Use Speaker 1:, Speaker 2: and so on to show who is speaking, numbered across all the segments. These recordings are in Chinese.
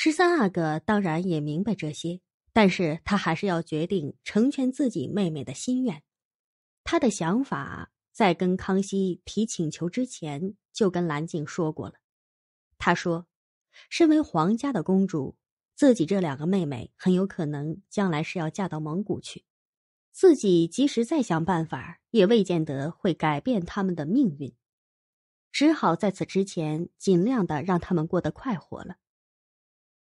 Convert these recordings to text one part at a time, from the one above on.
Speaker 1: 十三阿哥当然也明白这些，但是他还是要决定成全自己妹妹的心愿。他的想法在跟康熙提请求之前就跟蓝静说过了。他说：“身为皇家的公主，自己这两个妹妹很有可能将来是要嫁到蒙古去，自己即使再想办法，也未见得会改变他们的命运，只好在此之前尽量的让他们过得快活了。”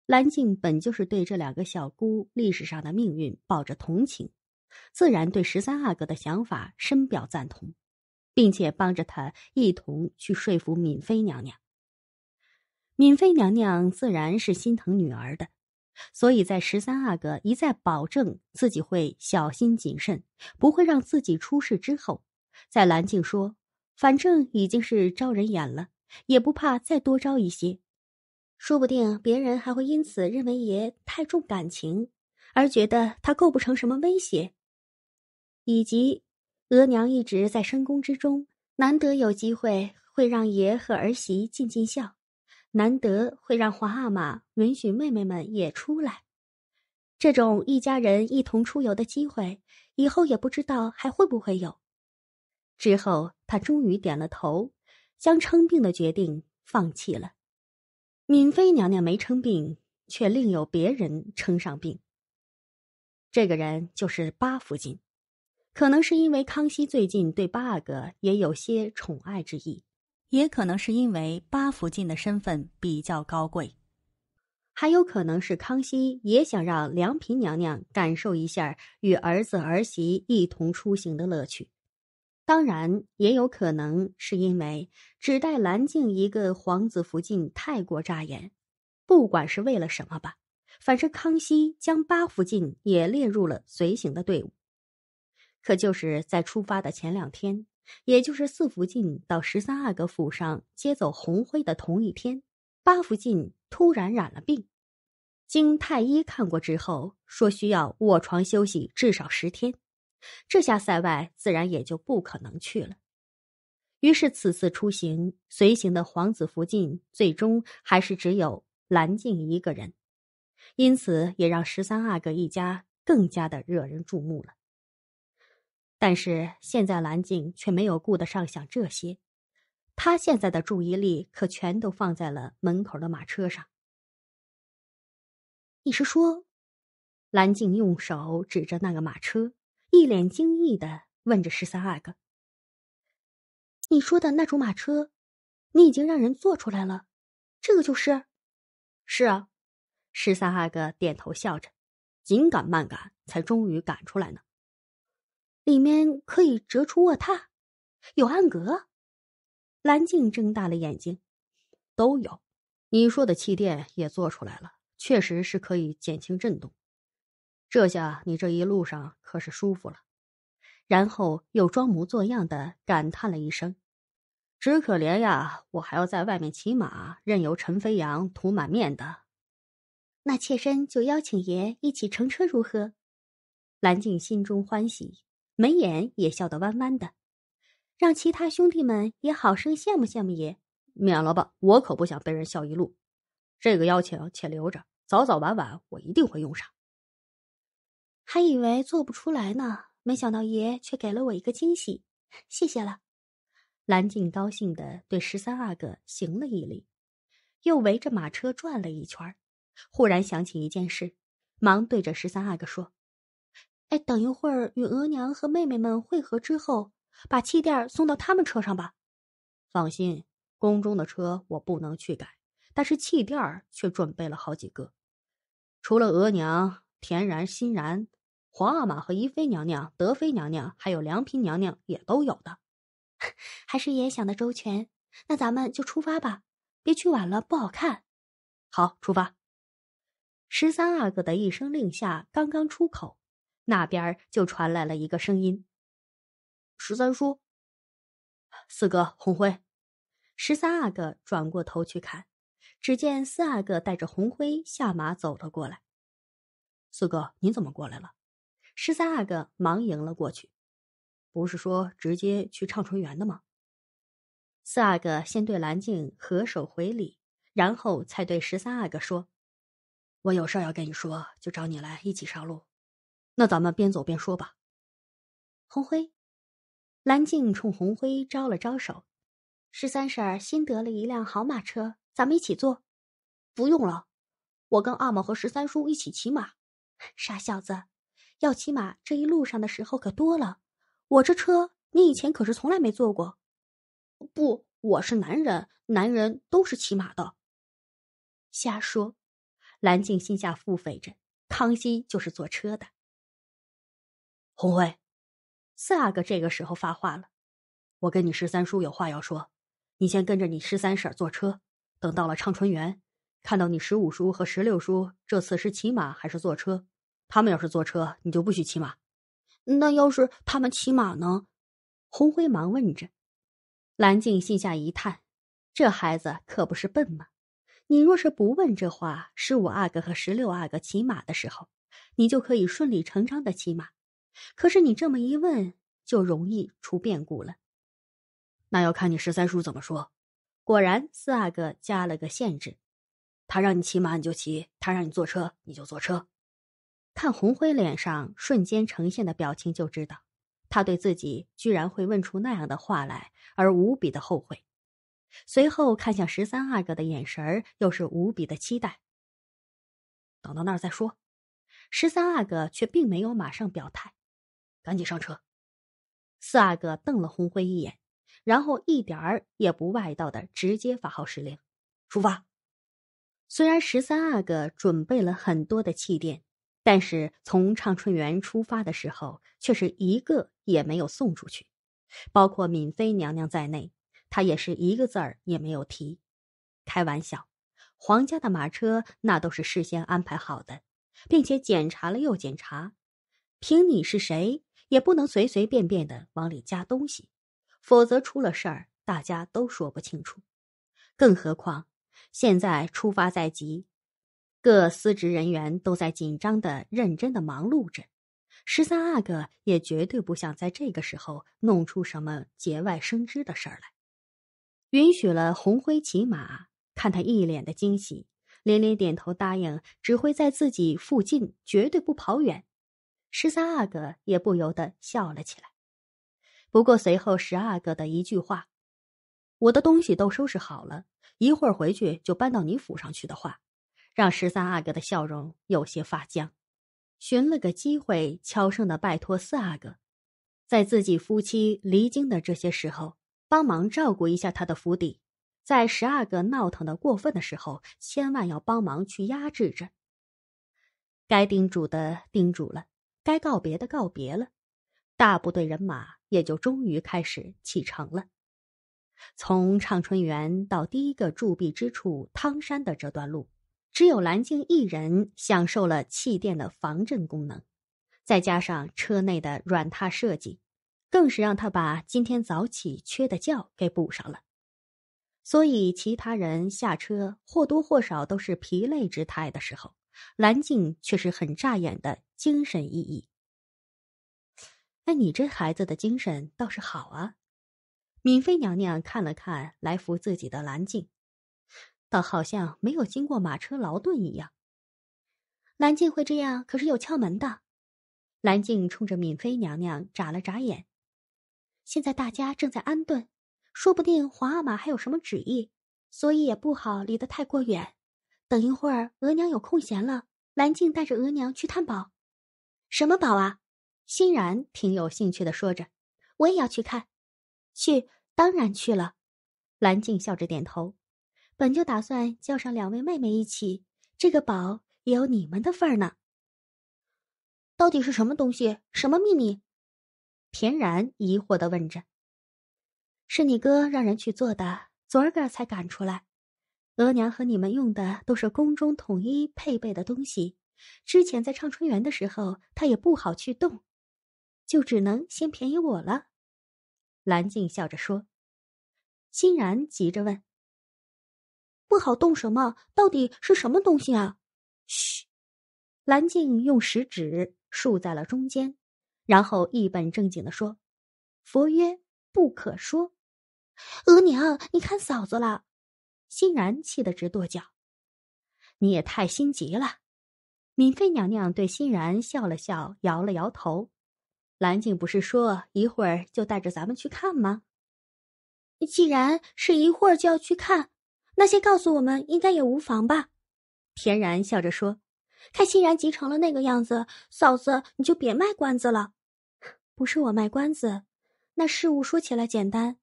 Speaker 1: 蓝静本就是对这两个小姑历史上的命运抱着同情，自然对十三阿哥的想法深表赞同，并且帮着他一同去说服敏妃娘娘。敏妃娘娘自然是心疼女儿的，所以在十三阿哥一再保证自己会小心谨慎，不会让自己出事之后，在蓝静说：“反正已经是招人眼了，也不怕再多招一些。”说不定别人还会因此认为爷太重感情，而觉得他构不成什么威胁。以及，额娘一直在深宫之中，难得有机会会让爷和儿媳尽尽孝，难得会让皇阿玛允许妹妹们也出来。这种一家人一同出游的机会，以后也不知道还会不会有。之后，他终于点了头，将称病的决定放弃了。敏妃娘娘没称病，却另有别人称上病。这个人就是八福晋，可能是因为康熙最近对八阿哥也有些宠爱之意，也可能是因为八福晋的身份比较高贵，还有可能是康熙也想让良嫔娘娘感受一下与儿子儿媳一同出行的乐趣。当然，也有可能是因为只带蓝静一个皇子福晋太过扎眼。不管是为了什么吧，反正康熙将八福晋也列入了随行的队伍。可就是在出发的前两天，也就是四福晋到十三阿哥府上接走红辉的同一天，八福晋突然染了病，经太医看过之后，说需要卧床休息至少十天。这下塞外自然也就不可能去了。于是此次出行随行的皇子福晋，最终还是只有兰静一个人，因此也让十三阿哥一家更加的惹人注目了。但是现在兰静却没有顾得上想这些，他现在的注意力可全都放在了门口的马车上。你是说？兰静用手指着那个马车。一脸惊异的问着十三阿哥：“你说的那种马车，你已经让人做出来了？这个就是？是啊。”十三阿哥点头笑着，紧赶慢赶才终于赶出来呢。里面可以折出卧榻，有暗格。蓝静睁大了眼睛，都有。你说的气垫也做出来了，确实是可以减轻震动。这下你这一路上可是舒服了，然后又装模作样的感叹了一声：“只可怜呀，我还要在外面骑马，任由陈飞扬涂满面的。”那妾身就邀请爷一起乘车如何？蓝静心中欢喜，眉眼也笑得弯弯的，让其他兄弟们也好生羡慕羡慕爷。免了吧，我可不想被人笑一路。这个邀请且留着，早早晚晚我一定会用上。还以为做不出来呢，没想到爷却给了我一个惊喜。谢谢了，蓝静高兴的对十三阿哥行了一礼，又围着马车转了一圈忽然想起一件事，忙对着十三阿哥说：“哎，等一会儿与额娘和妹妹们会合之后，把气垫送到他们车上吧。”放心，宫中的车我不能去改，但是气垫却准备了好几个，除了额娘，田然、欣然。皇阿玛和宜妃娘娘、德妃娘娘，还有良嫔娘娘也都有的，还是爷想的周全。那咱们就出发吧，别去晚了不好看。好，出发。十三阿哥的一声令下刚刚出口，那边就传来了一个声音：“十三叔，四哥，红辉。”十三阿哥转过头去看，只见四阿哥带着红辉下马走了过来。“四哥，你怎么过来了？”十三阿哥忙迎了过去，不是说直接去畅春园的吗？四阿哥先对蓝静合手回礼，然后才对十三阿哥说：“我有事儿要跟你说，就找你来一起上路。那咱们边走边说吧。”红辉，蓝静冲红辉招了招手：“十三婶儿新得了一辆好马车，咱们一起坐。”“不用了，我跟阿玛和十三叔一起骑马。”“傻小子。”要骑马，这一路上的时候可多了。我这车，你以前可是从来没坐过。不，我是男人，男人都是骑马的。瞎说！蓝静心下腹诽着，康熙就是坐车的。红辉，四阿哥这个时候发话了，我跟你十三叔有话要说，你先跟着你十三婶坐车，等到了畅春园，看到你十五叔和十六叔这次是骑马还是坐车。他们要是坐车，你就不许骑马。那要是他们骑马呢？红辉忙问着。蓝静心下一叹，这孩子可不是笨吗？你若是不问这话，十五阿哥和十六阿哥骑马的时候，你就可以顺理成章的骑马。可是你这么一问，就容易出变故了。那要看你十三叔怎么说。果然，四阿哥加了个限制，他让你骑马你就骑，他让你坐车你就坐车。看红辉脸上瞬间呈现的表情，就知道他对自己居然会问出那样的话来而无比的后悔。随后看向十三阿哥的眼神又是无比的期待。等到那儿再说，十三阿哥却并没有马上表态。赶紧上车！四阿哥瞪了红辉一眼，然后一点儿也不外道的直接发号施令：“出发！”虽然十三阿哥准备了很多的气垫。但是从畅春园出发的时候，却是一个也没有送出去，包括敏妃娘娘在内，她也是一个字儿也没有提。开玩笑，皇家的马车那都是事先安排好的，并且检查了又检查，凭你是谁也不能随随便便的往里加东西，否则出了事儿大家都说不清楚。更何况，现在出发在即。各司职人员都在紧张的、认真的忙碌着，十三阿哥也绝对不想在这个时候弄出什么节外生枝的事儿来。允许了红辉骑马，看他一脸的惊喜，连连点头答应，只会在自己附近，绝对不跑远。十三阿哥也不由得笑了起来。不过随后，十阿哥的一句话：“我的东西都收拾好了，一会儿回去就搬到你府上去的话。”让十三阿哥的笑容有些发僵，寻了个机会，悄声的拜托四阿哥，在自己夫妻离京的这些时候，帮忙照顾一下他的府邸。在十阿哥闹腾的过分的时候，千万要帮忙去压制着。该叮嘱的叮嘱了，该告别的告别了，大部队人马也就终于开始启程了。从畅春园到第一个驻币之处汤山的这段路。只有蓝静一人享受了气垫的防震功能，再加上车内的软榻设计，更是让他把今天早起缺的觉给补上了。所以，其他人下车或多或少都是疲累之态的时候，蓝静却是很扎眼的精神奕奕。哎，你这孩子的精神倒是好啊！敏妃娘娘看了看来服自己的蓝静。倒好像没有经过马车劳顿一样。蓝静会这样，可是有窍门的。蓝静冲着敏妃娘娘眨了眨眼。现在大家正在安顿，说不定皇阿玛还有什么旨意，所以也不好离得太过远。等一会儿，额娘有空闲了，蓝静带着额娘去探宝。什么宝啊？欣然挺有兴趣的说着。我也要去看。去，当然去了。蓝静笑着点头。本就打算叫上两位妹妹一起，这个宝也有你们的份儿呢。到底是什么东西？什么秘密？田然疑惑的问着。是你哥让人去做的，昨儿个才赶出来。额娘和你们用的都是宫中统一配备的东西，之前在畅春园的时候他也不好去动，就只能先便宜我了。蓝静笑着说。欣然急着问。不好动什么？到底是什么东西啊？嘘，兰静用食指竖在了中间，然后一本正经的说：“佛曰不可说。”额娘，你看嫂子了。欣然气得直跺脚。你也太心急了。敏妃娘娘对欣然笑了笑，摇了摇头。兰静不是说一会儿就带着咱们去看吗？既然是一会儿就要去看。那些告诉我们应该也无妨吧？田然笑着说：“看欣然急成了那个样子，嫂子你就别卖关子了。不是我卖关子，那事物说起来简单，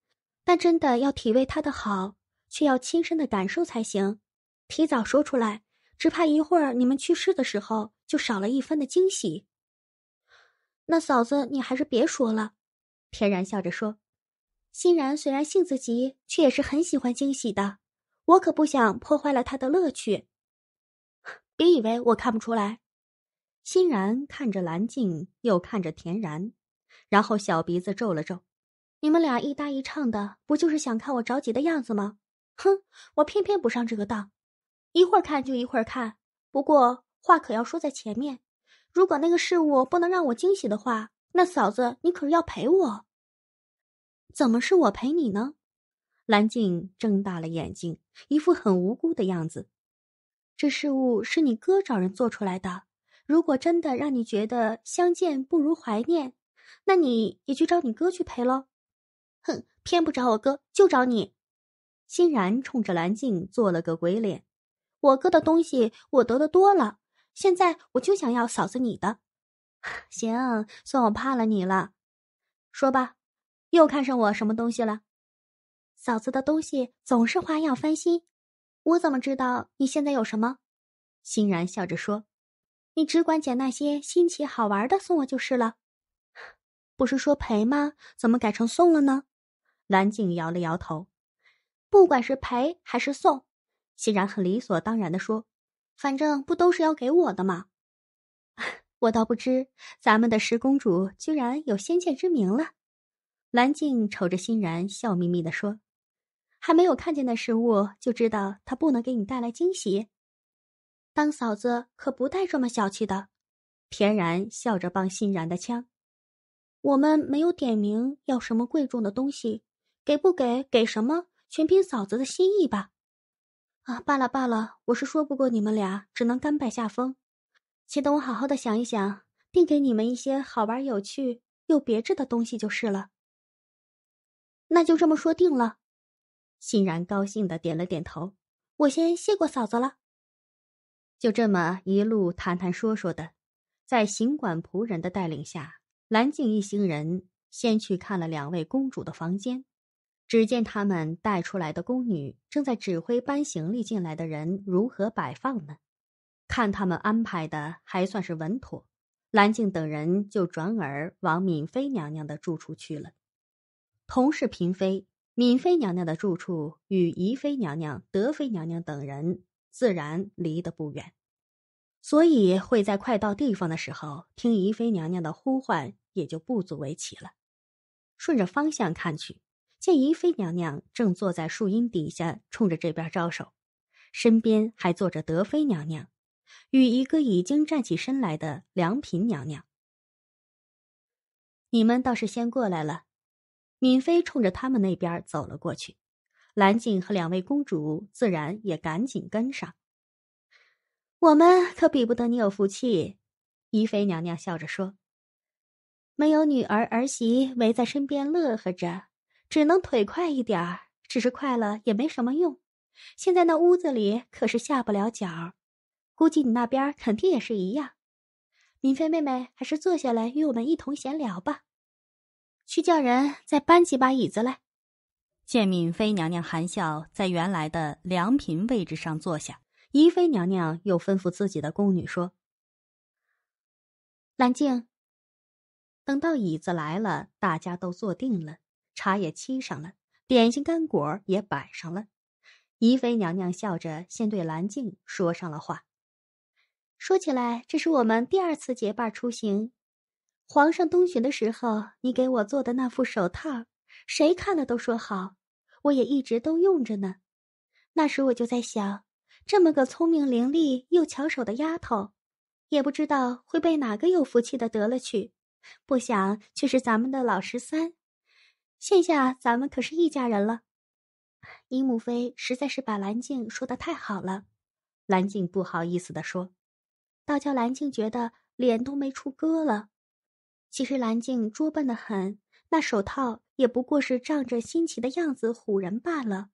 Speaker 1: 但真的要体味他的好，却要亲身的感受才行。提早说出来，只怕一会儿你们去世的时候就少了一分的惊喜。”那嫂子你还是别说了。天然笑着说：“欣然虽然性子急，却也是很喜欢惊喜的。”我可不想破坏了他的乐趣。别以为我看不出来，欣然看着蓝静，又看着田然，然后小鼻子皱了皱。你们俩一搭一唱的，不就是想看我着急的样子吗？哼，我偏偏不上这个当。一会儿看就一会儿看，不过话可要说在前面。如果那个事物不能让我惊喜的话，那嫂子你可是要陪我。怎么是我陪你呢？蓝静睁大了眼睛，一副很无辜的样子。这事物是你哥找人做出来的。如果真的让你觉得相见不如怀念，那你也去找你哥去赔喽。哼，偏不找我哥，就找你。欣然冲着蓝静做了个鬼脸。我哥的东西我得的多了，现在我就想要嫂子你的。行，算我怕了你了。说吧，又看上我什么东西了？嫂子的东西总是花样翻新，我怎么知道你现在有什么？欣然笑着说：“你只管捡那些新奇好玩的送我就是了。”不是说赔吗？怎么改成送了呢？蓝静摇了摇头：“不管是赔还是送。”欣然很理所当然的说：“反正不都是要给我的吗？” 我倒不知，咱们的十公主居然有先见之明了。蓝静瞅着欣然，笑眯眯的说。还没有看见的食物，就知道它不能给你带来惊喜。当嫂子可不带这么小气的。恬然笑着帮欣然的枪。我们没有点名要什么贵重的东西，给不给，给什么，全凭嫂子的心意吧。啊，罢了罢了，我是说不过你们俩，只能甘拜下风。且等我好好的想一想，定给你们一些好玩、有趣又别致的东西就是了。那就这么说定了。欣然高兴的点了点头，我先谢过嫂子了。就这么一路谈谈说说的，在行管仆人的带领下，蓝静一行人先去看了两位公主的房间。只见他们带出来的宫女正在指挥搬行李进来的人如何摆放呢？看他们安排的还算是稳妥，蓝静等人就转而往敏妃娘娘的住处去了。同是嫔妃。敏妃娘娘的住处与宜妃娘娘、德妃娘娘等人自然离得不远，所以会在快到地方的时候听宜妃娘娘的呼唤，也就不足为奇了。顺着方向看去，见宜妃娘娘正坐在树荫底下，冲着这边招手，身边还坐着德妃娘娘，与一个已经站起身来的良嫔娘娘。你们倒是先过来了。敏妃冲着他们那边走了过去，兰静和两位公主自然也赶紧跟上。我们可比不得你有福气，宜妃娘娘笑着说：“没有女儿儿媳围在身边乐呵着，只能腿快一点儿。只是快了也没什么用，现在那屋子里可是下不了脚，估计你那边肯定也是一样。敏妃妹妹还是坐下来与我们一同闲聊吧。”去叫人再搬几把椅子来。见敏妃娘娘含笑在原来的良嫔位置上坐下，宜妃娘娘又吩咐自己的宫女说：“兰静。”等到椅子来了，大家都坐定了，茶也沏上了，点心干果也摆上了。宜妃娘娘笑着先对兰静说上了话：“说起来，这是我们第二次结伴出行。”皇上东巡的时候，你给我做的那副手套，谁看了都说好，我也一直都用着呢。那时我就在想，这么个聪明伶俐又巧手的丫头，也不知道会被哪个有福气的得了去。不想却是咱们的老十三，现下咱们可是一家人了。你母妃实在是把兰静说的太好了，兰静不好意思的说，倒叫兰静觉得脸都没处搁了。其实蓝静拙笨的很，那手套也不过是仗着新奇的样子唬人罢了。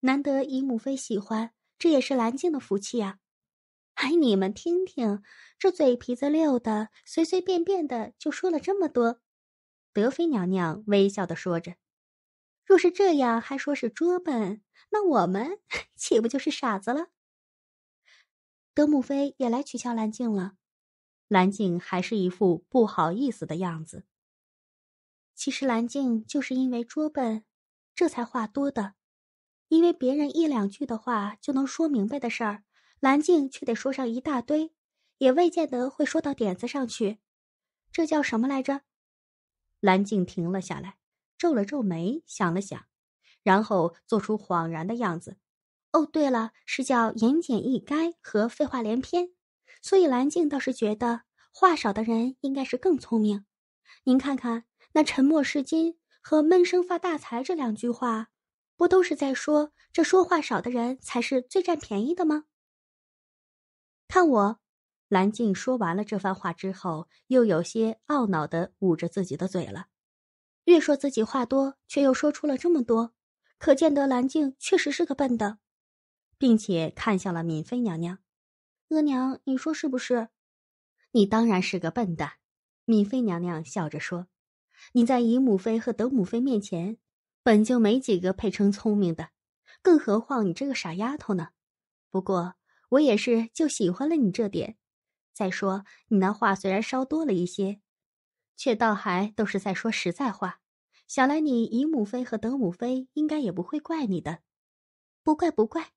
Speaker 1: 难得姨母妃喜欢，这也是蓝静的福气啊。哎，你们听听，这嘴皮子溜的，随随便便的就说了这么多。德妃娘娘微笑的说着：“若是这样还说是拙笨，那我们 岂不就是傻子了？”德母妃也来取笑蓝静了。蓝静还是一副不好意思的样子。其实蓝静就是因为拙笨，这才话多的。因为别人一两句的话就能说明白的事儿，蓝静却得说上一大堆，也未见得会说到点子上去。这叫什么来着？蓝静停了下来，皱了皱眉，想了想，然后做出恍然的样子。哦，对了，是叫言简意赅和废话连篇。所以蓝静倒是觉得话少的人应该是更聪明。您看看那“沉默是金”和“闷声发大财”这两句话，不都是在说这说话少的人才是最占便宜的吗？看我，蓝静说完了这番话之后，又有些懊恼的捂着自己的嘴了。越说自己话多，却又说出了这么多，可见得蓝静确实是个笨的，并且看向了敏妃娘娘。额娘，你说是不是？你当然是个笨蛋。”敏妃娘娘笑着说，“你在姨母妃和德母妃面前，本就没几个配称聪明的，更何况你这个傻丫头呢？不过我也是就喜欢了你这点。再说你那话虽然稍多了一些，却倒还都是在说实在话。想来你姨母妃和德母妃应该也不会怪你的，不怪不怪。”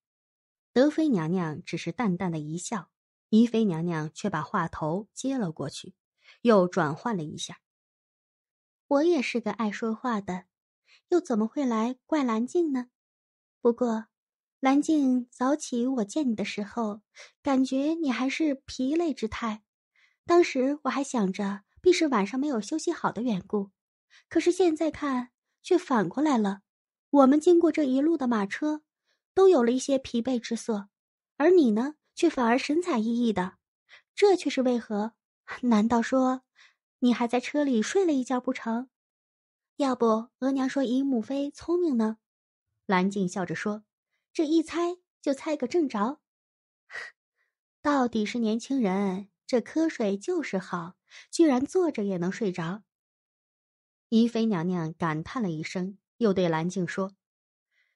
Speaker 1: 德妃娘娘只是淡淡的一笑，宜妃娘娘却把话头接了过去，又转换了一下。我也是个爱说话的，又怎么会来怪兰静呢？不过，兰静早起我见你的时候，感觉你还是疲累之态，当时我还想着必是晚上没有休息好的缘故，可是现在看却反过来了。我们经过这一路的马车。都有了一些疲惫之色，而你呢，却反而神采奕奕的，这却是为何？难道说你还在车里睡了一觉不成？要不，额娘说姨母妃聪明呢。兰静笑着说：“这一猜就猜个正着，到底是年轻人，这瞌睡就是好，居然坐着也能睡着。”宜妃娘娘感叹了一声，又对兰静说。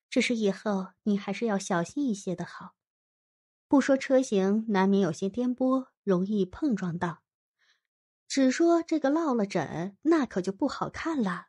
Speaker 1: 只是以后你还是要小心一些的好，不说车型难免有些颠簸，容易碰撞到；只说这个落了枕，那可就不好看了。